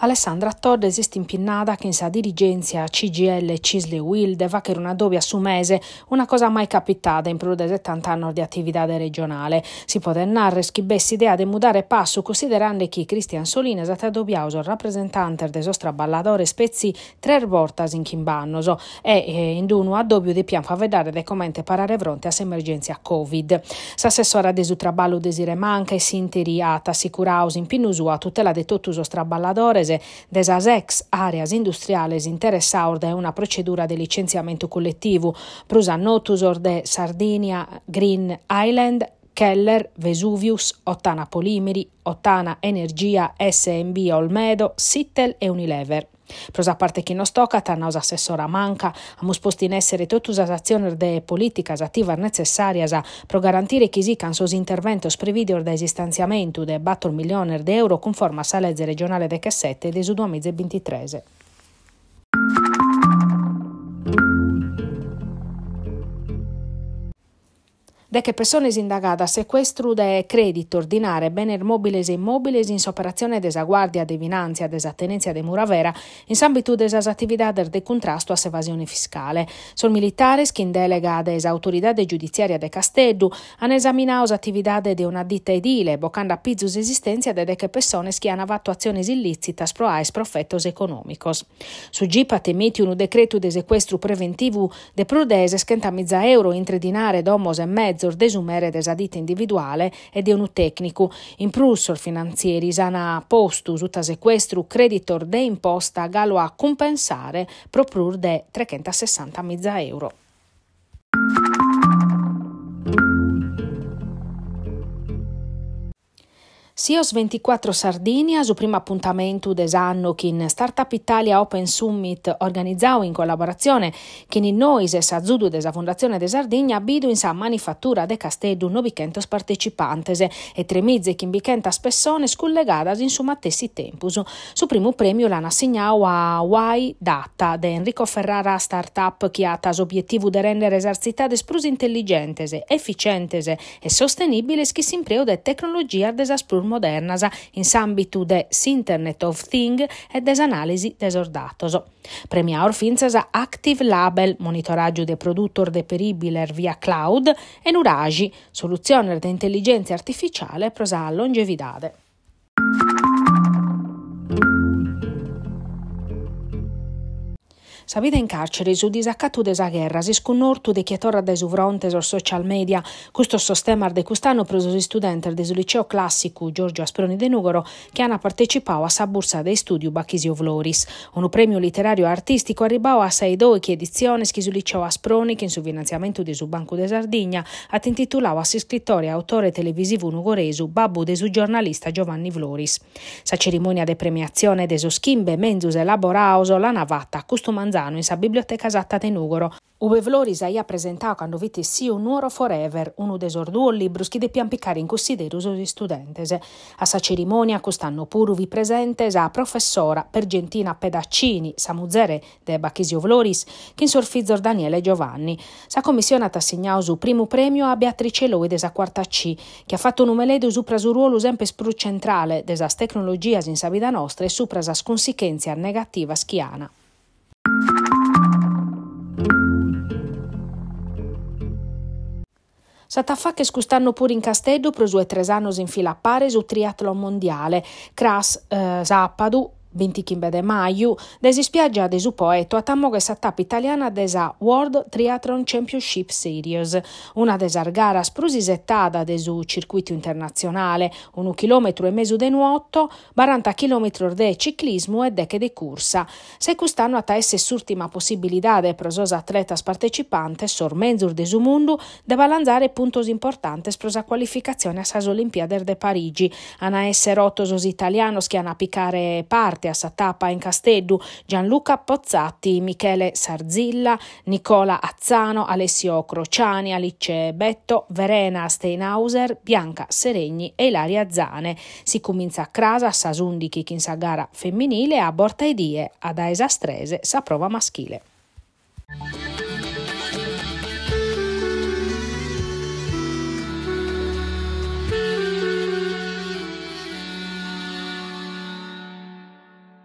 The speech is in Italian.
Alessandra Todd esiste impinnada che in sa dirigenzia CGL Cisle Wilde va che una dobbia su mese, una cosa mai capitata in più di 70 anni di attività de regionale. Si può narrare schibessi idea di mudare passo considerando che Cristian Solina è stato dobbiauso rappresentante de sostra balladore spezzi tre vortas in chimbannoso e eh, in duno addobbio di fa vedere de commente parare fronte a emergenza Covid. S'assessora desu traballo desire manca e sinteri at assicuraus in pinusua tutela de tutto totuso straballadore Pugliese, desas ex areas industriales interessaur de una procedura di licenziamento collettivo, prusa notusor de Sardinia Green Island Keller, Vesuvius, Ottana Polimeri, Ottana Energia, SMB Olmedo, Sittel e Unilever. Prosa partechino stokata nausa assessora manca, abbiamo posto in essere tutta l'azione de politica attiva necessaria per garantire che si cansos intervento previdio da esistenziamento de 4 milioni di euro conforme alla legge regionale de Cassette del 2023. de che persone indagate a sequestro de credito ordinare bene mobiles e immobiles in soperazione desa guardia de finanzia desa tenenza de muravera in sambitu desa attività del de contrasto a evasione fiscale. Sol militare che delega desa autorità de giudiziaria de Casteddu han esaminato attività de una ditta edile bocando a pizzus esistenza de de che persone che hanno fatto azioni illicitas pro ais profettos economicos. Su GIPA temiti un decreto de sequestro preventivo de prudese 60.000 euro entre dinare domos e mezzo mezz'ordesumere desa ditta individuale e di un tecnico. In prussor finanzieri sana postus ut sequestru creditor de imposta galo a compensare proprur de 360 360.000 euro. SIOS 24 Sardinia, su primo appuntamento dell'anno con Startup Italia Open Summit organizzato in collaborazione con il Noise e Sazudu della Fondazione de Sardigna, bidu in sa manifattura de Castedu 900 partecipantes e 3000 500 persone scollegate in su matessi tempus. Su primo premio l'hanno assegnato a Y Data de Enrico Ferrara Startup che ha tas obiettivo de rendere esercità de sprus intelligentes, efficientes e sostenibili che de tecnologia de sprus modernas in s'ambitu de Internet of Things e des analisi des ordatoso. Premiaur finzas Active Label, monitoraggio de produttor de peribiler er via cloud, e Nuragi, soluzione de intelligenza artificiale prosa a longevidade. Sa vita in carcere su disaccato desa guerra, si sconnortu de chietorra dai suvrontes o social media, questo sostemar de custano preso di studente del liceo classico Giorgio Asproni de Nugoro, che hanno partecipato a sa borsa dei studio Bachisio Vloris. Un premio letterario e artistico arribao a 6 che edizione che su liceo Asproni, che in su finanziamento di su Banco de Sardigna, ha intitolato a scrittore e autore televisivo nugoresu babbo de su giornalista Giovanni Vloris. Sa cerimonia de premiazione de su schimbe menzus elaboraoso la navatta costumanzata Bolzano in sa biblioteca esatta de Nugoro. Ube Vloris aia presentà quando vite sì un nuoro forever, uno desorduo librus che de piampicare in consideruso di studentes. A sa cerimonia costanno puruvi presente a professora Pergentina Pedaccini, sa muzere de Bachisio Vloris, che in Daniele Giovanni. Sa commissione ta segnato su primo premio a Beatrice Loi desa quarta C, che ha fatto numeledo su prasuruolo sempre spru centrale desas tecnologias in sa sabida nostra e su sa sconsichenzia negativa schiana. S'attaffa che scustanno pure in Casteddu pro tre tresanos in fila a pares o triathlon mondiale, cras eh, Zappadu 25 de maio, despiaggia de su poeto a tammoga sa tappa italiana desa World Triathlon Championship Series, una gara sprusisettada de su circuito internazionale, un km e mezzo de nuoto, 40 km de ciclismo e deche de corsa. Se quest'anno a taesse s'ultima possibilità de prososa atleta partecipante, sor menzur de su mundu de balanzare puntos importantes pros qualificazione a sas Olimpiader de Parigi, ana esser ottos os italianos che hanno a piccare parte Duarte a Satapa in Casteddu, Gianluca Pozzatti, Michele Sarzilla, Nicola Azzano, Alessio Crociani, Alice Betto, Verena Steinhauser, Bianca Seregni e Ilaria Zane. Si comincia a Crasa, Sasundi Kichin Gara femminile, a Bortaidie, ad Aesastrese, Saprova maschile.